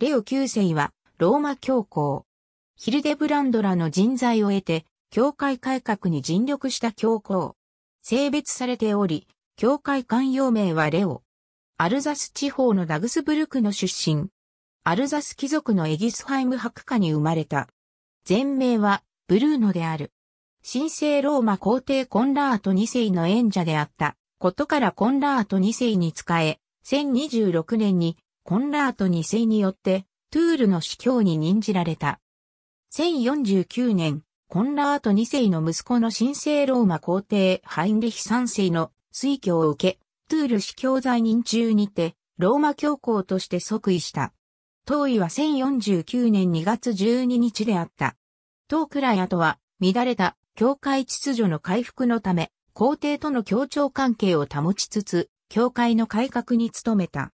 レオ9世はローマ教皇。ヒルデブランドらの人材を得て、教会改革に尽力した教皇。性別されており、教会官用名はレオ。アルザス地方のダグスブルクの出身。アルザス貴族のエギスハイム博家に生まれた。全名はブルーノである。神聖ローマ皇帝コンラート2世の演者であったことからコンラート2世に仕え、1026年にコンラート2世によって、トゥールの司教に任じられた。1049年、コンラート2世の息子の神聖ローマ皇帝ハインリヒ3世の推挙を受け、トゥール司教在任中にて、ローマ教皇として即位した。当位は1049年2月12日であった。当クライアとは、乱れた教会秩序の回復のため、皇帝との協調関係を保ちつつ、教会の改革に努めた。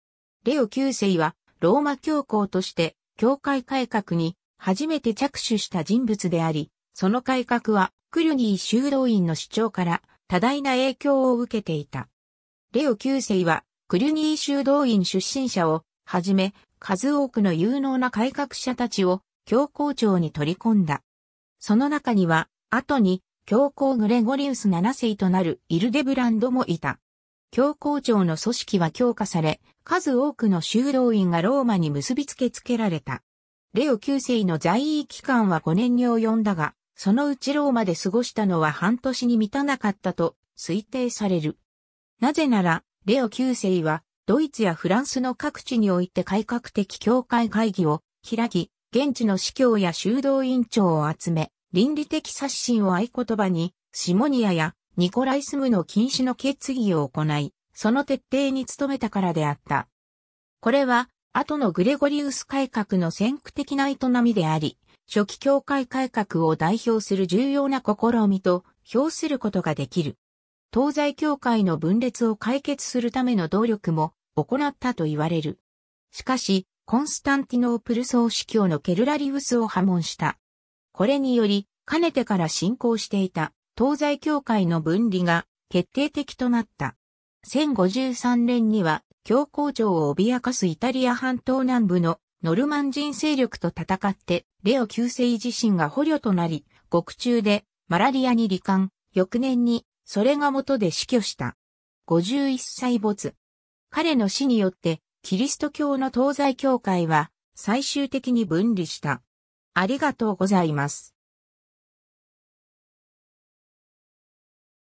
レオ9世は、ローマ教皇として、教会改革に初めて着手した人物であり、その改革は、クリュニー修道院の主張から多大な影響を受けていた。レオ9世は、クリュニー修道院出身者を、はじめ、数多くの有能な改革者たちを、教皇庁に取り込んだ。その中には、後に、教皇グレゴリウス7世となるイルデブランドもいた。教皇庁の組織は強化され、数多くの修道院がローマに結びつけつけられた。レオ9世の在位期間は5年に及んだが、そのうちローマで過ごしたのは半年に満たなかったと推定される。なぜなら、レオ9世は、ドイツやフランスの各地において改革的教会会議を開き、現地の司教や修道院長を集め、倫理的刷新を合言葉に、シモニアやニコライスムの禁止の決議を行い、その徹底に努めたからであった。これは、後のグレゴリウス改革の先駆的な営みであり、初期教会改革を代表する重要な試みと評することができる。東西教会の分裂を解決するための努力も行ったと言われる。しかし、コンスタンティノープル総主教のケルラリウスを破門した。これにより、かねてから進行していた東西教会の分離が決定的となった。1053年には教皇庁を脅かすイタリア半島南部のノルマン人勢力と戦って、レオ9世自身が捕虜となり、獄中でマラリアに罹患、翌年にそれが元で死去した。51歳没。彼の死によって、キリスト教の東西教会は最終的に分離した。ありがとうございます。